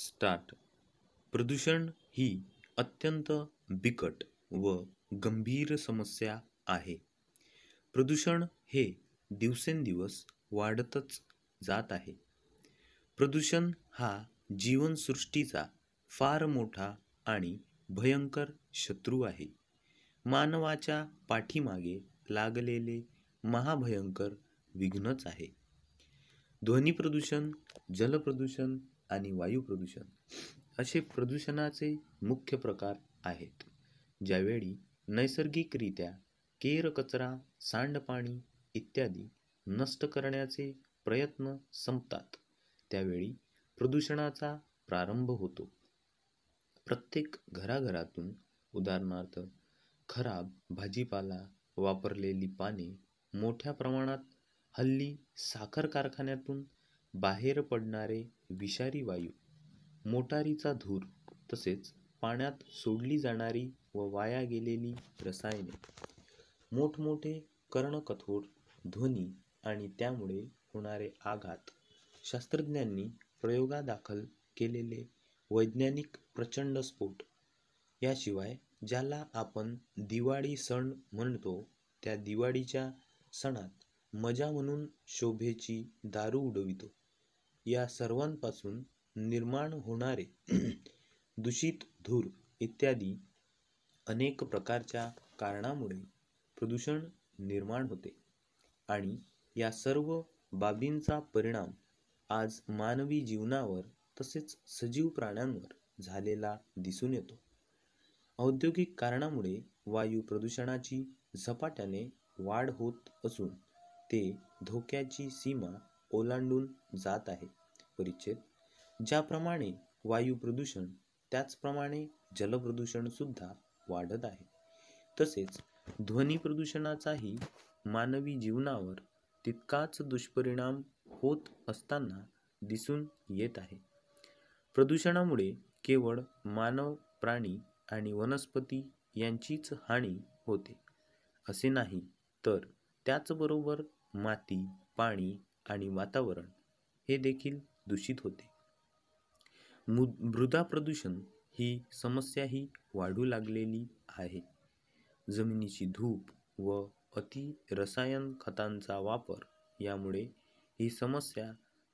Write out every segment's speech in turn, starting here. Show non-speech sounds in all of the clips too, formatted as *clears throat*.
start प्रदूषण ही अत्यंत बिकट व गंभीर समस्या आहे प्रदूषण हे दिवसेंदिवस वाढतच जात आहे प्रदूषण हा जीवनसृष्टीचा फार मोठा आणि भयंकर शत्रू आहे मानवाच्या पाठीमागे लागलेले महाभयंकर विघ्नच आहे ध्वनी प्रदूषण जलप्रदूषण आणि वायू प्रदूषण असे प्रदूषणाचे मुख्य प्रकार आहेत ज्यावेळी नैसर्गिकरित्या केर कचरा सांडपाणी इत्यादी नष्ट करण्याचे प्रयत्न संपतात त्यावेळी प्रदूषणाचा प्रारंभ होतो प्रत्येक घराघरातून उदाहरणार्थ खराब भाजीपाला वापरलेली पाने मोठ्या प्रमाणात हल्ली साखर कारखान्यातून बाहेर पडणारे विषारी वायू मोटारीचा धूर तसेच पाण्यात सोडली जाणारी व वाया गेलेली रसायने मोठमोठे कर्णकठोर ध्वनी आणि त्यामुळे होणारे आघात शास्त्रज्ञांनी प्रयोगादाखल केलेले वैज्ञानिक प्रचंड स्फोट याशिवाय ज्याला आपण दिवाळी सण म्हणतो त्या दिवाळीच्या सणात मजा म्हणून शोभेची दारू उडवितो या सर्वांपासून निर्माण होणारे *clears throat* दूषित धूर इत्यादी अनेक प्रकारच्या कारणामुळे प्रदूषण निर्माण होते आणि या सर्व बाबींचा परिणाम आज मानवी जीवनावर तसेच सजीव प्राण्यांवर झालेला दिसून येतो औद्योगिक कारणामुळे वायू प्रदूषणाची झपाट्याने वाढ होत असून ते धोक्याची सीमा ओलांडून जात आहे परिच्छेद ज्याप्रमाणे वायू प्रदूषण त्याचप्रमाणे जलप्रदूषणसुद्धा वाढत आहे तसेच ध्वनी प्रदूषणाचाही मानवी जीवनावर तितकाच दुष्परिणाम होत असताना दिसून येत आहे प्रदूषणामुळे केवळ मानव प्राणी आणि वनस्पती यांचीच हानी होते असे नाही तर त्याचबरोबर माती पाणी आणि वातावरण हे देखील दूषित होते मृदा प्रदूषण ही समस्या ही वाढू लागलेली आहे जमिनीची धूप व अति रसायन खतांचा वापर यामुळे ही समस्या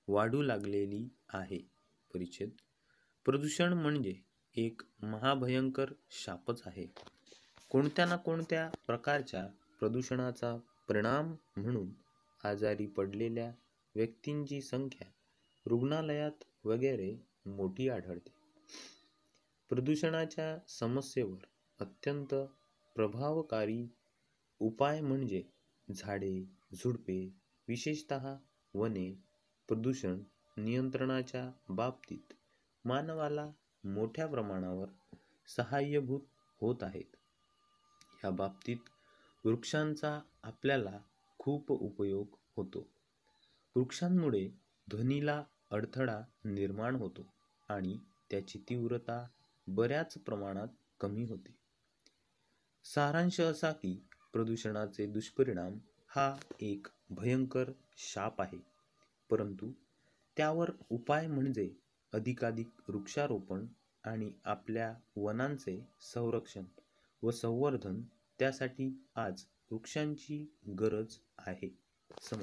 वाढू लागलेली आहे परिच्छेद प्रदूषण म्हणजे एक महाभयंकर शापच आहे कोणत्या ना कोणत्या प्रकारच्या प्रदूषणाचा परिणाम म्हणून आजारी पडलेल्या व्यक्तींची संख्या रुग्णालयात वगैरे मोठी आढळते प्रदूषणाच्या समस्येवर अत्यंत प्रभावकारी उपाय म्हणजे झाडे झुडपे विशेषत वने प्रदूषण नियंत्रणाच्या बाबतीत मानवाला मोठ्या प्रमाणावर सहाय्यभूत होत आहेत या बाबतीत वृक्षांचा आपल्याला खूप उपयोग होतो वृक्षांमुळे ध्वनीला अडथळा निर्माण होतो आणि त्याची तीव्रता बऱ्याच प्रमाणात कमी होते सारांश असा की प्रदूषणाचे दुष्परिणाम हा एक भयंकर शाप आहे परंतु त्यावर उपाय म्हणजे अधिकाधिक वृक्षारोपण आणि आपल्या वनांचे संरक्षण व संवर्धन त्यासाठी आज वृक्षांची गरज आहे सम